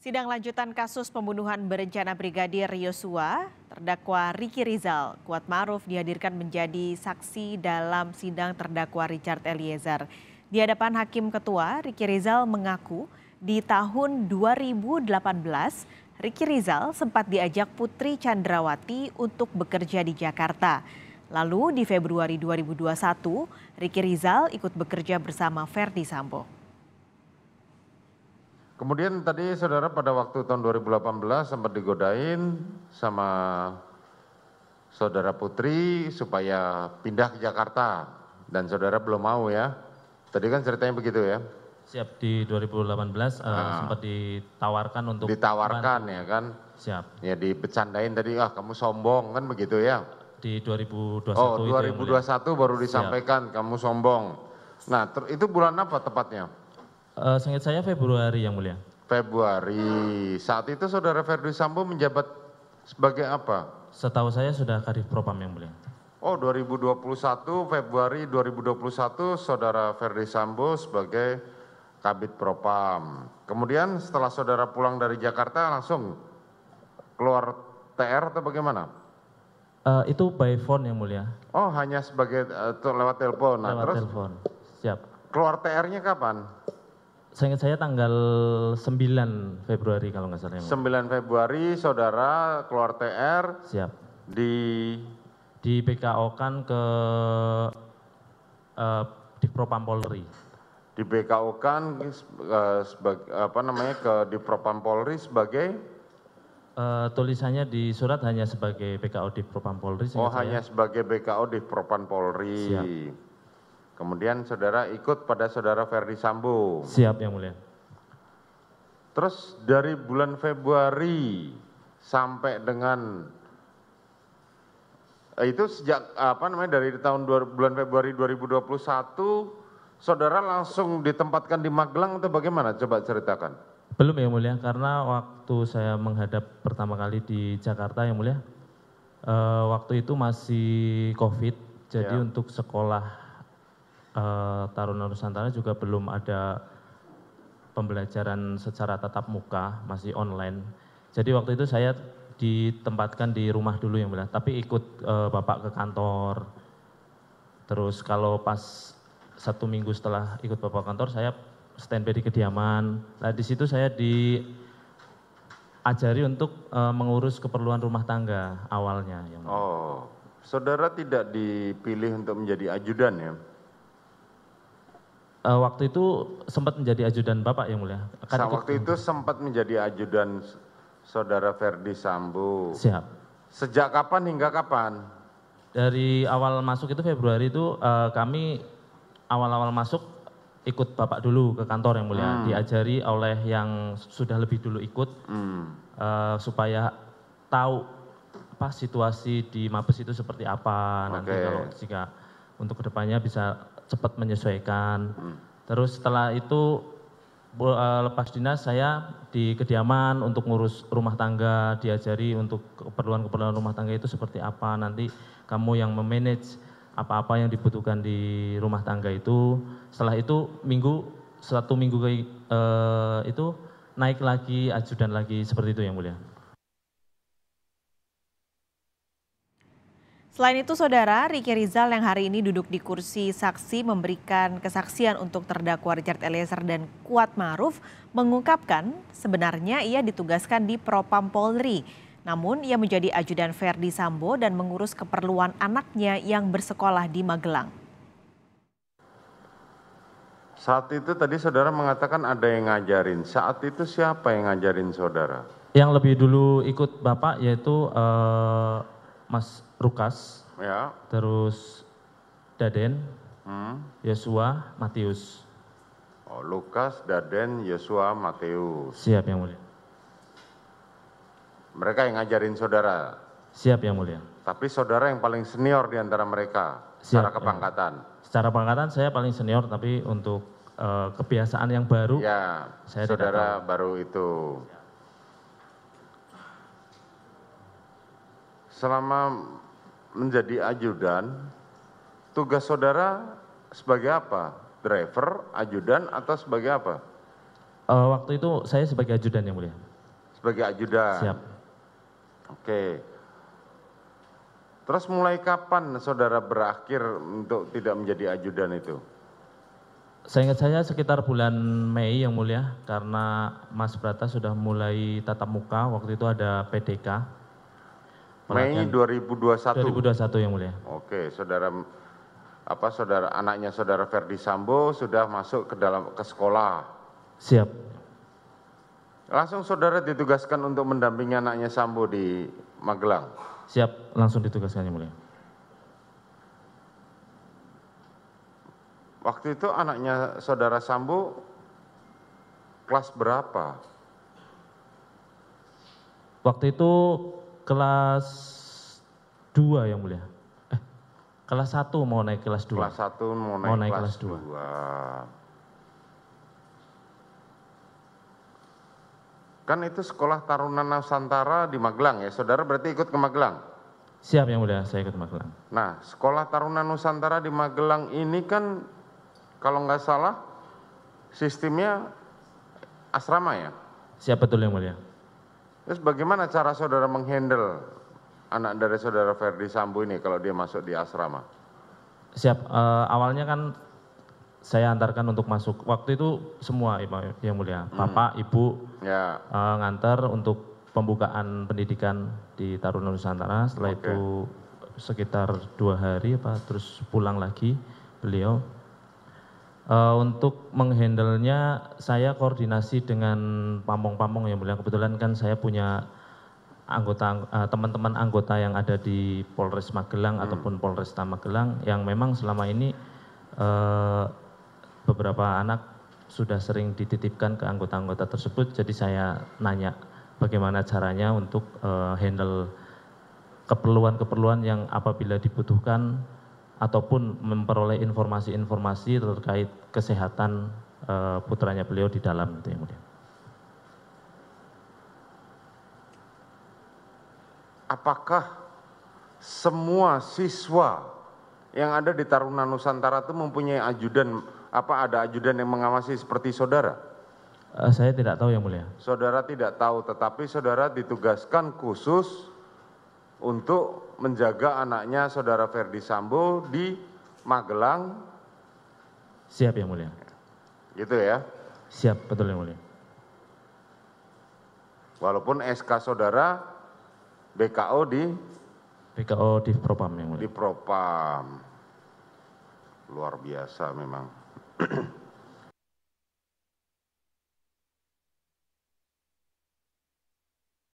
Sidang lanjutan kasus pembunuhan berencana Brigadir Yosua, terdakwa Riki Rizal Kuat Maruf dihadirkan menjadi saksi dalam sidang terdakwa Richard Eliezer. Di hadapan Hakim Ketua, Riki Rizal mengaku di tahun 2018 Riki Rizal sempat diajak Putri Chandrawati untuk bekerja di Jakarta. Lalu di Februari 2021, Riki Rizal ikut bekerja bersama Ferdi Sambo. Kemudian tadi saudara pada waktu tahun 2018 sempat digodain sama saudara Putri supaya pindah ke Jakarta dan saudara belum mau ya. Tadi kan ceritanya begitu ya. Siap di 2018 nah, uh, sempat ditawarkan untuk ditawarkan ya kan. Siap. Ya dipecandain tadi ah kamu sombong kan begitu ya. Di 2021 Oh, 2021 itu ya, baru disampaikan Siap. kamu sombong. Nah, itu bulan apa tepatnya? Eh, Sengit saya februari yang mulia Februari saat itu saudara Ferdi Sambo menjabat sebagai apa setahu saya sudah kadif propam yang mulia Oh 2021 Februari 2021 saudara Ferdi Sambo sebagai Kabit Propam. Kemudian setelah saudara pulang dari Jakarta langsung keluar TR atau bagaimana? Uh, itu by phone yang mulia. Oh hanya sebagai uh, lewat telepon. Nah, lewat terus telepon. Siap. Keluar TR-nya kapan? Saya saya tanggal 9 Februari kalau nggak salah. 9 ya, Februari saudara keluar TR. Siap. Di di BKO kan ke uh, eh, Propam Polri. Di BKO kan uh, eh, sebagai, apa namanya ke di Propam Polri sebagai Uh, tulisannya di surat hanya sebagai BKO di Propam Polri. Oh, saya. hanya sebagai BKO di Propam Polri. Siap kemudian saudara ikut pada saudara ferdi sambo siap yang mulia terus dari bulan februari sampai dengan eh, itu sejak apa namanya dari tahun 2, bulan Februari 2021 saudara langsung ditempatkan di Magelang atau bagaimana coba ceritakan belum ya mulia karena waktu saya menghadap pertama kali di Jakarta ya mulia e, waktu itu masih covid jadi ya. untuk sekolah Eh, taruna nusantara juga belum ada pembelajaran secara tatap muka masih online jadi waktu itu saya ditempatkan di rumah dulu yang mulia tapi ikut e, bapak ke kantor terus kalau pas satu minggu setelah ikut bapak kantor saya standby di kediaman nah di situ saya diajari untuk e, mengurus keperluan rumah tangga awalnya yang oh saudara tidak dipilih untuk menjadi ajudan ya Eh, waktu itu sempat menjadi ajudan bapak yang mulia kan waktu itu sempat menjadi ajudan saudara Ferdi sambo siap sejak kapan hingga kapan dari awal masuk itu februari itu eh, kami awal awal masuk ikut bapak dulu ke kantor yang mulia hmm. diajari oleh yang sudah lebih dulu ikut hmm. uh, supaya tahu apa situasi di mabes itu seperti apa okay. nanti kalau jika untuk kedepannya bisa cepat menyesuaikan. Hmm. Terus setelah itu eh, lepas dinas saya di kediaman untuk ngurus rumah tangga, diajari untuk keperluan-keperluan rumah tangga itu seperti apa. Nanti kamu yang memanage apa-apa yang dibutuhkan di rumah tangga itu. Setelah itu minggu satu minggu eh, itu naik lagi ajudan lagi seperti itu yang mulia. Selain itu, Saudara, Riki Rizal yang hari ini duduk di kursi saksi memberikan kesaksian untuk terdakwa Richard Eliezer dan Kuat Maruf mengungkapkan sebenarnya ia ditugaskan di Propam Polri. Namun ia menjadi ajudan Ferdi Sambo dan mengurus keperluan anaknya yang bersekolah di Magelang. Saat itu tadi saudara mengatakan ada yang ngajarin. Saat itu siapa yang ngajarin saudara? Yang lebih dulu ikut bapak yaitu uh, Mas Rukas, ya. terus Daden, hmm. Yosua, hmm. Matius. Oh, Lukas, Daden, Yosua, Matius. Siap yang mulia. Mereka yang ngajarin saudara. Siap yang mulia. Tapi saudara yang paling senior di antara mereka Siap, secara kepangkatan. Ya. Secara pangkatan saya paling senior tapi untuk uh, kebiasaan yang baru. Ya, saya saudara baru itu. Selama menjadi ajudan, tugas saudara sebagai apa? Driver, ajudan, atau sebagai apa? Uh, waktu itu saya sebagai ajudan yang mulia. Sebagai ajudan. Siap. Oke. Terus mulai kapan saudara berakhir untuk tidak menjadi ajudan itu? Saya ingat saya sekitar bulan Mei yang mulia karena Mas Brata sudah mulai tatap muka waktu itu ada PDK Mei 2021. 2021 yang mulia. Oke, saudara apa saudara anaknya saudara Ferdi Sambo sudah masuk ke dalam ke sekolah. Siap. Langsung saudara ditugaskan untuk mendampingi anaknya Sambo di Magelang. Siap, langsung ditugaskan yang mulia. Waktu itu anaknya saudara Sambo kelas berapa? Waktu itu kelas 2 yang mulia. Eh, kelas 1 mau naik kelas 2. Kelas 1 mau naik, mau naik kelas, dua. 2. Kan itu sekolah Taruna Nusantara di Magelang ya, saudara berarti ikut ke Magelang? Siap yang mulia, saya ikut ke Magelang. Nah, sekolah Taruna Nusantara di Magelang ini kan kalau nggak salah sistemnya asrama ya? Siap betul yang mulia. Terus bagaimana cara saudara menghandle anak dari saudara Ferdi Sambo ini kalau dia masuk di asrama? Siap, uh, awalnya kan saya antarkan untuk masuk. Waktu itu semua yang mulia, hmm. bapak, ibu, ya. uh, eh, ngantar untuk pembukaan pendidikan di Taruna Nusantara. Setelah okay. itu sekitar dua hari, apa terus pulang lagi beliau. Eh, untuk menghandlenya saya koordinasi dengan pamong pamong yang mulia kebetulan kan saya punya eh, teman teman anggota yang ada di polres magelang hmm. ataupun polresta magelang yang memang selama ini eh, beberapa anak sudah sering dititipkan ke anggota anggota tersebut jadi saya nanya bagaimana caranya untuk handle keperluan keperluan yang apabila dibutuhkan ataupun memperoleh informasi informasi terkait kesehatan eh, putranya beliau di dalam itu yang mulia apakah semua siswa yang ada di Taruna Nusantara itu mempunyai ajudan apa ada ajudan yang mengawasi seperti saudara? Eh, saya tidak tahu yang mulia. Saudara tidak tahu, tetapi saudara ditugaskan khusus untuk menjaga anaknya saudara ferdi sambo di magelang siap yang mulia gitu ya siap betul yang mulia walaupun sk saudara BKO di BKO di Propam yang mulia di Propam luar biasa memang